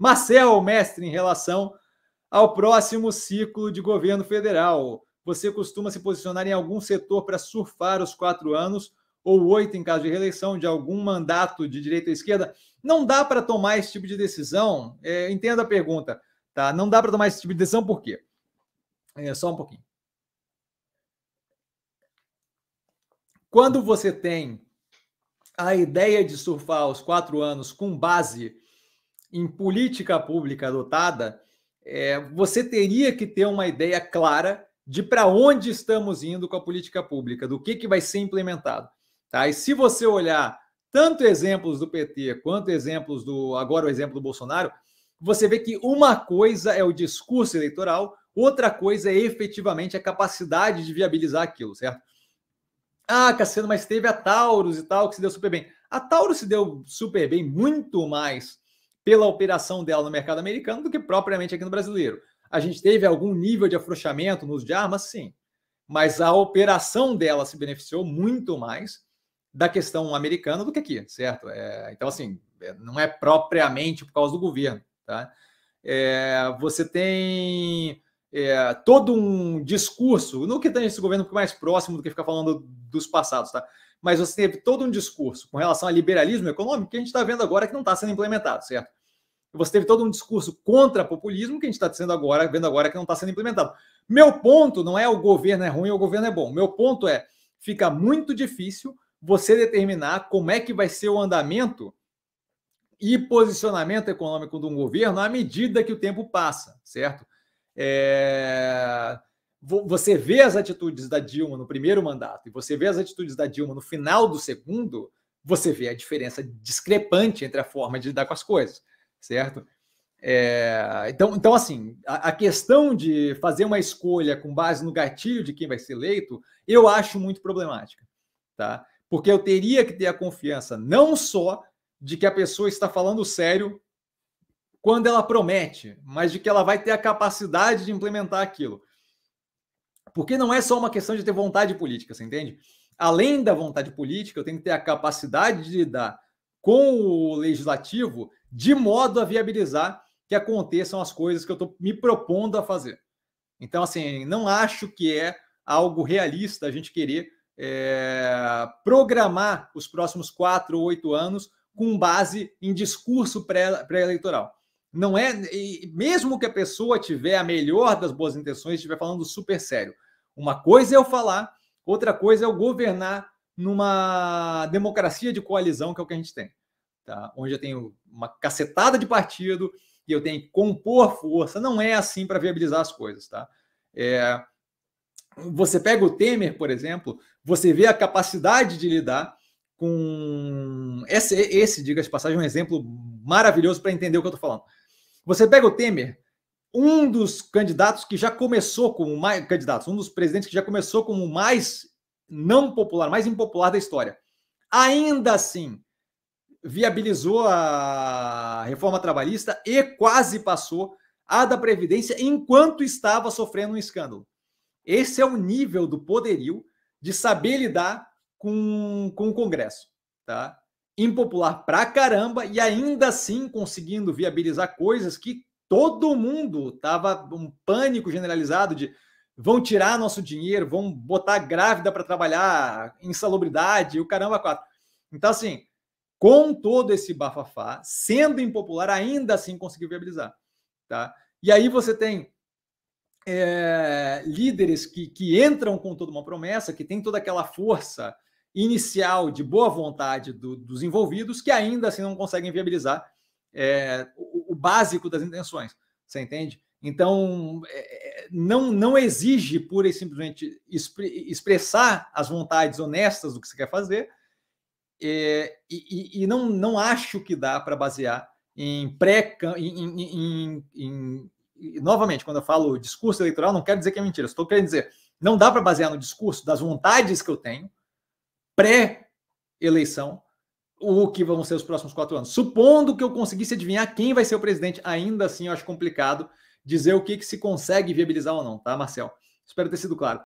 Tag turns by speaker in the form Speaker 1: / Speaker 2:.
Speaker 1: Marcel, mestre, em relação ao próximo ciclo de governo federal. Você costuma se posicionar em algum setor para surfar os quatro anos ou oito em caso de reeleição de algum mandato de direita ou esquerda? Não dá para tomar esse tipo de decisão. É, entenda a pergunta, tá? Não dá para tomar esse tipo de decisão por quê? É, só um pouquinho. Quando você tem a ideia de surfar os quatro anos com base em política pública adotada, é, você teria que ter uma ideia clara de para onde estamos indo com a política pública, do que, que vai ser implementado. Tá? E se você olhar tanto exemplos do PT quanto exemplos do. agora o exemplo do Bolsonaro, você vê que uma coisa é o discurso eleitoral, outra coisa é efetivamente a capacidade de viabilizar aquilo, certo? Ah, Cassiano, mas teve a Taurus e tal, que se deu super bem. A Taurus se deu super bem muito mais pela operação dela no mercado americano do que propriamente aqui no brasileiro. A gente teve algum nível de afrouxamento no uso de armas? Sim. Mas a operação dela se beneficiou muito mais da questão americana do que aqui, certo? É, então, assim, é, não é propriamente por causa do governo, tá? É, você tem é, todo um discurso, no que tem esse governo mais próximo do que ficar falando dos passados, tá? Mas você teve todo um discurso com relação a liberalismo econômico que a gente está vendo agora que não está sendo implementado, certo? Você teve todo um discurso contra populismo que a gente está dizendo agora, vendo agora que não está sendo implementado. Meu ponto não é o governo é ruim ou o governo é bom. Meu ponto é fica muito difícil você determinar como é que vai ser o andamento e posicionamento econômico de um governo à medida que o tempo passa, certo? É... Você vê as atitudes da Dilma no primeiro mandato e você vê as atitudes da Dilma no final do segundo, você vê a diferença discrepante entre a forma de lidar com as coisas certo? É, então, então, assim, a, a, questão de fazer uma escolha com base no gatilho de quem vai ser eleito, eu acho muito problemática, tá? Porque eu teria que ter a confiança não só de que a pessoa está falando sério quando ela promete, mas de que ela vai ter a capacidade de implementar aquilo. Porque não é só uma questão de ter vontade política, você entende? Além da vontade política, eu tenho que ter a capacidade de lidar com o legislativo de modo a viabilizar que aconteçam as coisas que eu estou me propondo a fazer. Então, assim, não acho que é algo realista a gente querer é, programar os próximos quatro ou oito anos com base em discurso pré-eleitoral. Não é, mesmo que a pessoa tiver a melhor das boas intenções, estiver falando super sério. Uma coisa é eu falar, outra coisa é eu governar numa democracia de coalizão, que é o que a gente tem, tá? onde eu tenho uma cacetada de partido e eu tenho que compor força. Não é assim para viabilizar as coisas. Tá? É... Você pega o Temer, por exemplo, você vê a capacidade de lidar com. Esse, esse diga de passagem, é um exemplo maravilhoso para entender o que eu estou falando. Você pega o Temer, um dos candidatos que já começou como mais candidatos, um dos presidentes que já começou como mais não popular, mais impopular da história. Ainda assim, viabilizou a reforma trabalhista e quase passou a da Previdência enquanto estava sofrendo um escândalo. Esse é o nível do poderio de saber lidar com, com o Congresso. Tá? Impopular pra caramba e ainda assim conseguindo viabilizar coisas que todo mundo estava um pânico generalizado de vão tirar nosso dinheiro, vão botar grávida para trabalhar, insalubridade, o caramba quatro. Então, assim, com todo esse bafafá, sendo impopular, ainda assim conseguiu viabilizar. Tá? E aí você tem é, líderes que, que entram com toda uma promessa, que tem toda aquela força inicial de boa vontade do, dos envolvidos, que ainda assim não conseguem viabilizar é, o, o básico das intenções. Você entende? Então, é, é, não, não exige pura e simplesmente expre, expressar as vontades honestas do que você quer fazer, é, e, e, não, não acho que dá para basear em pré. Em, em, em, novamente, quando eu falo discurso eleitoral, não quero dizer que é mentira, estou querendo dizer, não dá para basear no discurso das vontades que eu tenho pré-eleição o que vão ser os próximos quatro anos. Supondo que eu conseguisse adivinhar quem vai ser o presidente, ainda assim eu acho complicado dizer o que, que se consegue viabilizar ou não, tá, Marcel? Espero ter sido claro.